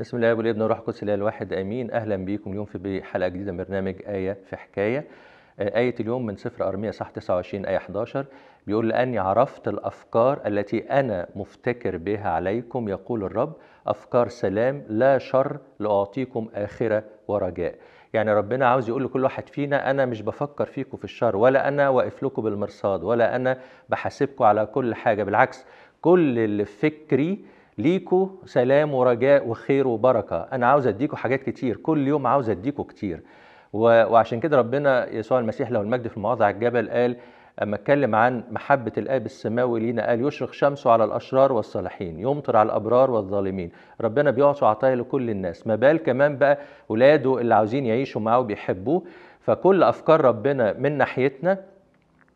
بسم الله والابن والروح القدس الاله الواحد امين اهلا بيكم اليوم في حلقه جديده من برنامج ايه في حكايه آه، آية اليوم من سفر أرمية صح 29 آية 11 بيقول لأني عرفت الأفكار التي أنا مفتكر بها عليكم يقول الرب أفكار سلام لا شر لأعطيكم آخرة ورجاء يعني ربنا عاوز يقول لكل واحد فينا انا مش بفكر فيكم في الشر ولا انا واقف لكم بالمرصاد ولا انا بحاسبكم على كل حاجه بالعكس كل اللي فكري ليكوا سلام ورجاء وخير وبركه انا عاوز اديكوا حاجات كتير كل يوم عاوز اديكوا كتير وعشان كده ربنا يسوع المسيح له المجد في المواضع الجبل قال اما اتكلم عن محبه الاب السماوي لينا قال يشرق شمسه على الاشرار والصالحين يمطر على الابرار والظالمين ربنا بيعطي عطايا لكل الناس ما بال كمان بقى أولاده اللي عاوزين يعيشوا معاه وبيحبوه فكل افكار ربنا من ناحيتنا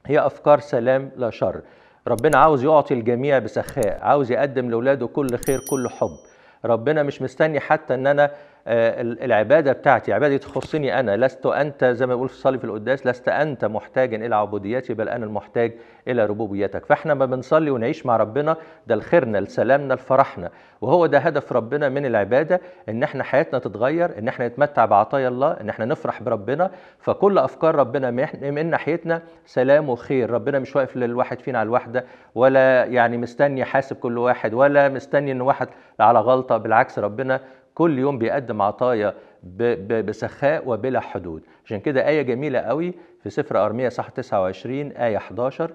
هي افكار سلام لا شر ربنا عاوز يعطي الجميع بسخاء عاوز يقدم لاولاده كل خير كل حب ربنا مش مستني حتى ان انا آه، العباده بتاعتي عباده تخصني انا لست انت زي ما بيقول في الصلي في القداس لست انت محتاجا الى عبوديتي بل انا المحتاج الى ربوبيتك فاحنا ما بنصلي ونعيش مع ربنا ده لخيرنا لسلامنا لفرحنا وهو ده هدف ربنا من العباده ان احنا حياتنا تتغير ان احنا نتمتع بعطايا الله ان احنا نفرح بربنا فكل افكار ربنا من ناحيتنا سلام وخير ربنا مش واقف للواحد فينا على الواحده ولا يعني مستني يحاسب كل واحد ولا مستني ان واحد على غلطه بالعكس ربنا كل يوم بيقدم عطايا بسخاء وبلا حدود عشان كده آية جميلة قوي في سفر أرمية صح 29 آية 11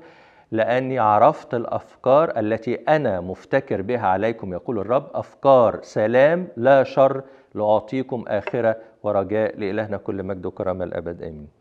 لأني عرفت الأفكار التي أنا مفتكر بها عليكم يقول الرب أفكار سلام لا شر لأعطيكم آخرة ورجاء لإلهنا كل مجد وكرامة الأبد آمين